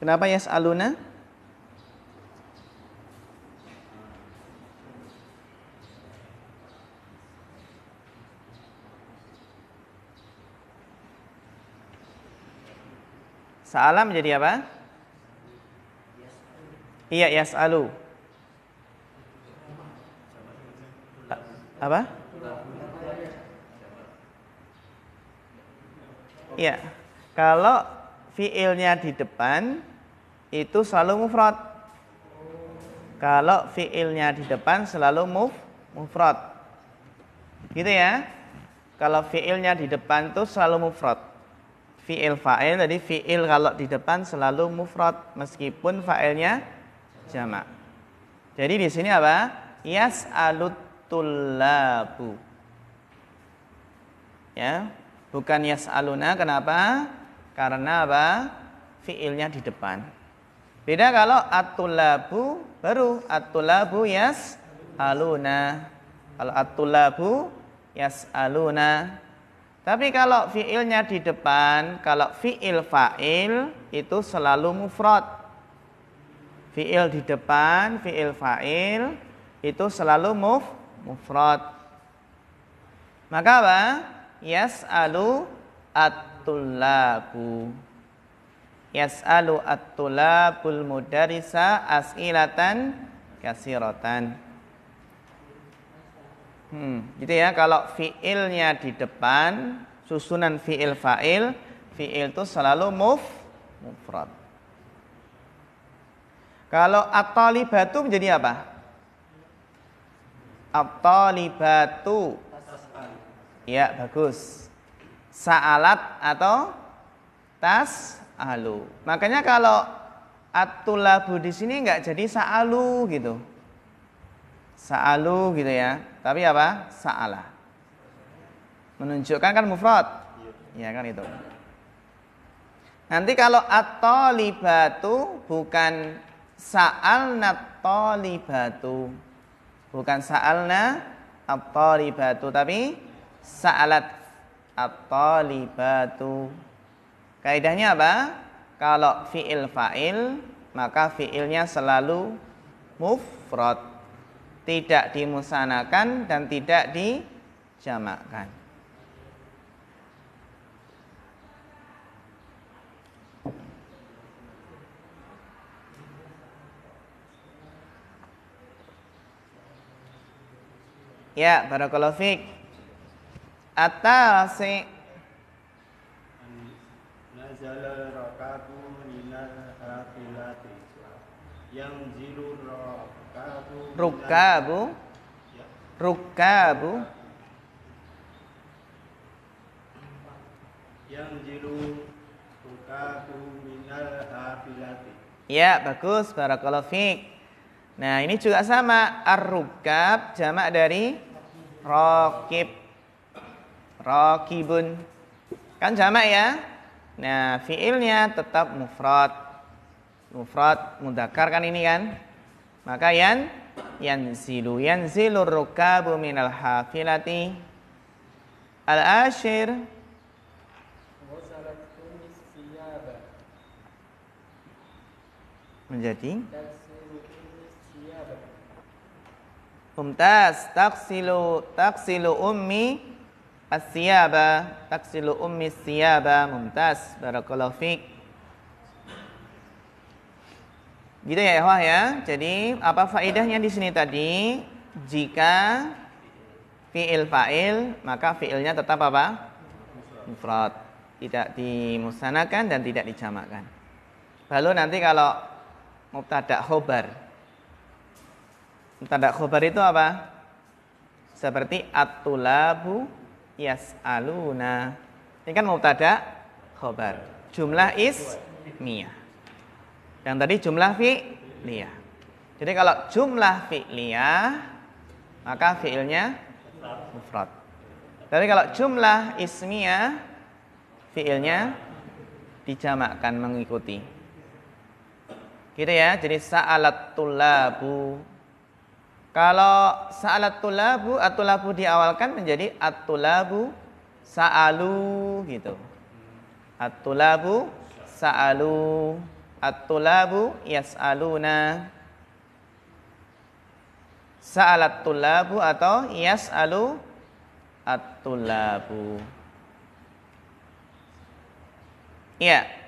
Kenapa yas'aluna? Salam jadi apa? Iya, yas'alu. Apa? Iya. Kalau fiilnya di depan, itu selalu mufrad. Kalau fiilnya di depan selalu muf, mufrad. Gitu ya. Kalau fiilnya di depan tuh selalu mufrad. Fiil fa'il tadi fiil kalau di depan selalu mufrad meskipun fa'ilnya jamak. Jadi di sini apa? Yas'alut tullabu. Ya, bukan yas aluna kenapa? Karena apa? Fiilnya di depan. Beda kalau atulabu baru atulabu yas aluna. Kalau atulabu yas aluna. Tapi kalau fiilnya di depan, kalau fiil fa'il itu selalu mufrad. Fiil di depan, fiil fa'il itu selalu muf mufrad. Maka apa? Yas'alu at-tulabu. Yas'alu at-tulabul mudarisa as'ilatan kasiratan. Hmm, gitu ya kalau fiilnya di depan susunan fiil fa'il fiil itu selalu muf mufrad. Kalau at-talibatu menjadi apa? At-talibatu. Ya, bagus. Sa'alat atau tas alu. Makanya kalau atulabu di sini nggak jadi saalu gitu. Saalu gitu ya. Tapi apa? saala Menunjukkan kan mufrad. Iya ya, kan itu. Nanti kalau atolibatu bukan sa'alna talibatu. Bukan sa'alna atolibatu tapi sa'alat atolibatu Kaidahnya apa? Kalau fiil fa'il maka fiilnya selalu mufrad. Tidak dimusanakan dan tidak dijamakkan. Ya, para fiik. Atasi minal yang rukabu ya. rukabu yang zilu rukabu minal hafilati ya bagus barakallahu fiik nah ini juga sama ar-rukab jamak dari Rokib rokibun, kan jamak ya Nah, fiilnya tetap mufrad. Mufrad mudzakkar kan ini kan? Maka yan yanzilu yanzilur rukabu minal hafilati al-ashir menjadi umtas taksilu taksilu ummi asyaba tak taksilu ummi siyaba mumtaz barakallahu Gitu ya Wah ya. Jadi apa faedahnya di sini tadi? Jika fiil fa'il maka fiilnya tetap apa? Mufrad. Tidak dimusanakan dan tidak dijamakkan. Lalu nanti kalau mubtada khobar. Mubtada khobar itu apa? Seperti at-tulabu Aluna Ini kan mubtada khobar. Jumlah ismiyah. Yang tadi jumlah fi'liyah. Jadi kalau jumlah fi'liyah maka fi'ilnya mufrad. Tapi kalau jumlah ismiyah fi'ilnya dijamakkan mengikuti. Gitu ya. Jadi sa'alat tulabu kalau sa'alat tulabu, atulabu diawalkan menjadi atulabu sa'alu gitu. Atulabu sa'alu, atulabu yas'aluna. Sa'alat tulabu atau yas'alu atulabu. Iya. Yeah.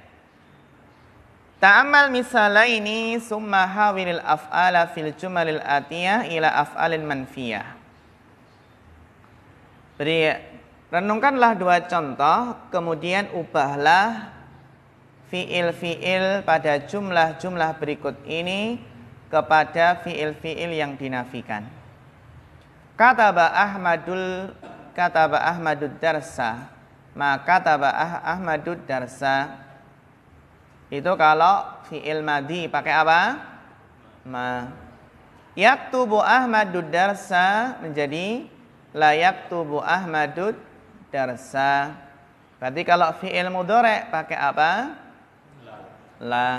Ta'amal misalnya ini summa hawilil af'ala fil jumalil atiyah ila afalin manfiyah. Beri, renungkanlah dua contoh, kemudian ubahlah fiil-fiil pada jumlah-jumlah berikut ini kepada fiil-fiil yang dinafikan. Kata Ahmadul kata Ahmadud Darsa, maka kata Ahmadud Darsa itu kalau fi'il madhi pakai apa? Ma. Yaktubu Ahmadud darsa menjadi layak tubu Ahmadud darsa. Berarti kalau fi'il mudhari pakai apa? La. La.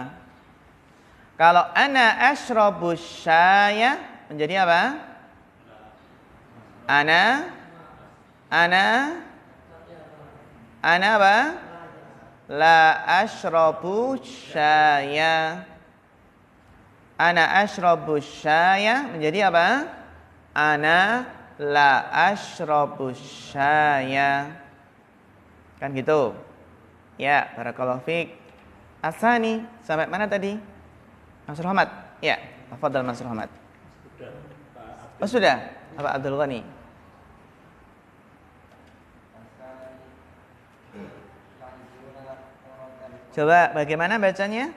Kalau ana asyrabu syaya menjadi apa? Ana ana ana apa? la ashrabu syaya ana ashrabu syaya menjadi apa ana la ashrabu syaya kan gitu ya para kalafik asani sampai mana tadi Mansur Ahmad ya tafadhal Mansur Ahmad oh sudah apa Abdul Ghani Coba bagaimana bacanya?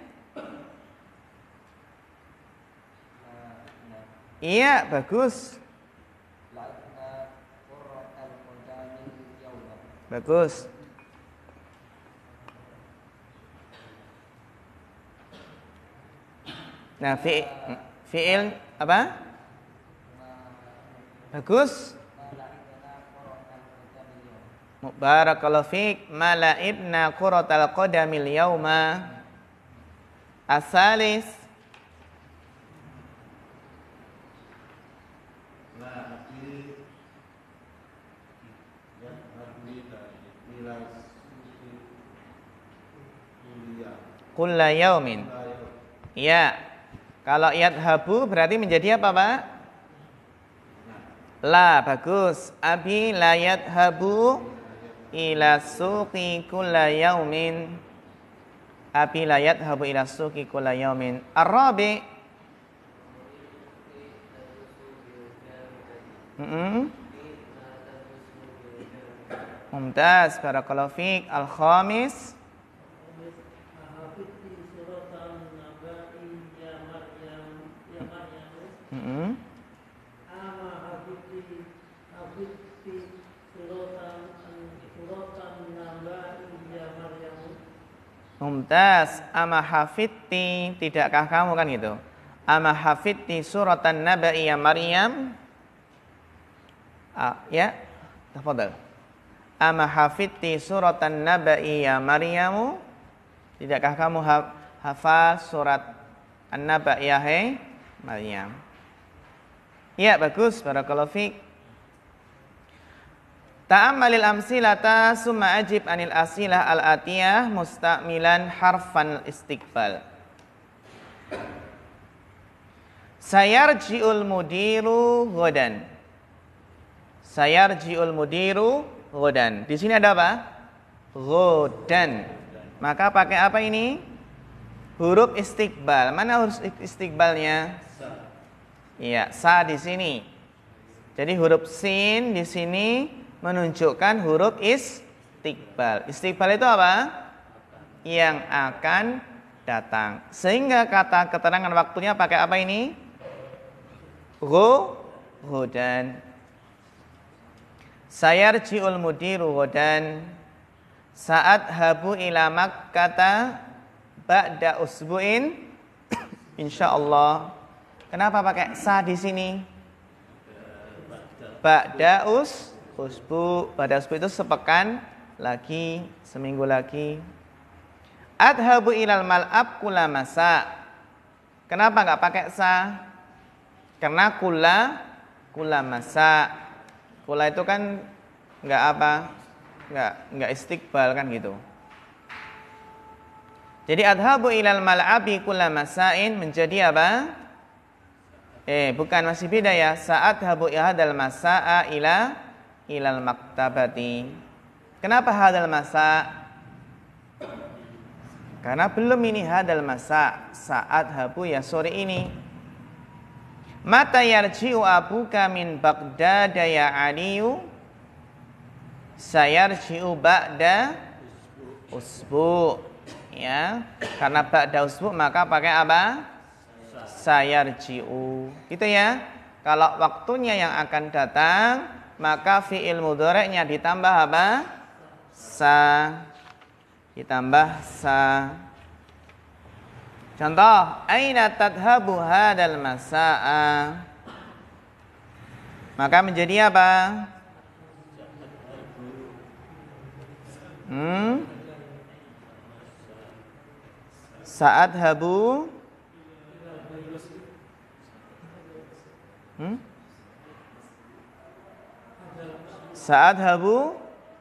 Iya, bagus. Bagus. Nah, fi fi'il apa? Bagus. Mubarakallahu fiik malaibna quratal qadamil yauma asalis kulla yaumin. Ya. Kalau yadhabu berarti menjadi apa, Pak? La, bagus. Abi la yadhabu إلى السوق كل يوم أبلا يذهب إلى السوق كل يوم الرابع ممتاز بارك الله فيك الخامس Mm-hmm. Mumtaz, ama hafidti, tidakkah kamu kan gitu? Ama hafidti suratan naba'i ya Maryam? Ah, ya, tafadhal. Ama hafidti suratan naba'i ya Maryamu? Tidakkah kamu ha hafal surat An-Naba' ya Maryam? Ya, bagus barakallahu fiik. Ta'ammalil amsilata summa ajib anil asilah al-atiyah mustamilan harfan istiqbal. Sayarji'ul mudiru godan. Sayarji'ul mudiru godan. Di sini ada apa? Godan. Maka pakai apa ini? Huruf istiqbal. Mana huruf istiqbalnya? Iya, sa di sini. Jadi huruf sin di sini menunjukkan huruf istiqbal. Istiqbal itu apa? Yang akan datang. Sehingga kata keterangan waktunya pakai apa ini? Ru, hudan. Sayarji'ul mudiru hudan. Saat habu ilamak kata ba'da usbu'in. Allah. Kenapa pakai sa di sini? Ba'da usbu'in usbu pada usbu itu sepekan lagi seminggu lagi adhabu ilal mal'ab kula masa kenapa nggak pakai sa karena kula kula masa kula itu kan nggak apa nggak nggak istiqbal kan gitu jadi adhabu ilal mal'abi kula masain menjadi apa eh bukan masih beda ya saat habu ihadal masaa ila ilal maktabati. Kenapa hadal masa? Karena belum ini hadal masa saat habu ya sore ini. Mata yarji'u abuka min daya ya Aliyu sayarji'u ba'da usbu ya karena ba'da usbu maka pakai apa sayarji'u gitu ya kalau waktunya yang akan datang maka fi'il mudhoreknya ditambah apa? Sa. Ditambah sa. Contoh, aina tadhabu hadal masa'a. Maka menjadi apa? Hmm? Saat habu Hmm? Saat habu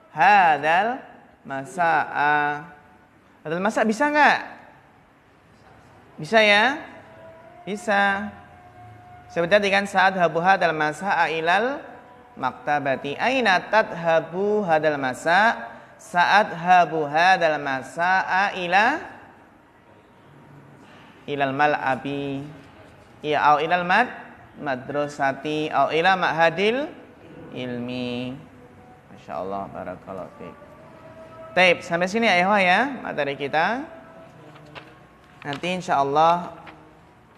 hadal masa'a. Hadal masa bisa nggak? Bisa ya? Bisa. tadi kan saat habu hadal masa'a ilal maktabati. Aina habu hadal masa' saat habu hadal masa ila ilal mal'abi ya au ilal mad madrasati au ila ma'hadil ilmi Allah, barakallahu fiqh. Taip, sampai sini ya ya materi kita. Nanti insya Allah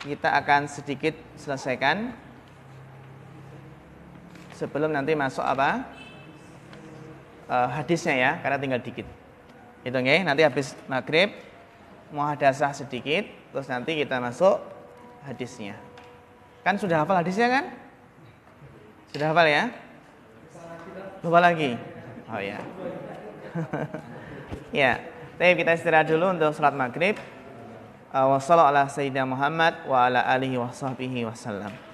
kita akan sedikit selesaikan sebelum nanti masuk apa? Uh, hadisnya ya, karena tinggal dikit. Itu nggih, ya, nanti habis maghrib muhadasah sedikit, terus nanti kita masuk hadisnya. Kan sudah hafal hadisnya kan? Sudah hafal ya? Lupa lagi? Oh ya. ya. Tapi kita istirahat dulu untuk sholat maghrib. Uh, wassalamualaikum warahmatullahi wabarakatuh.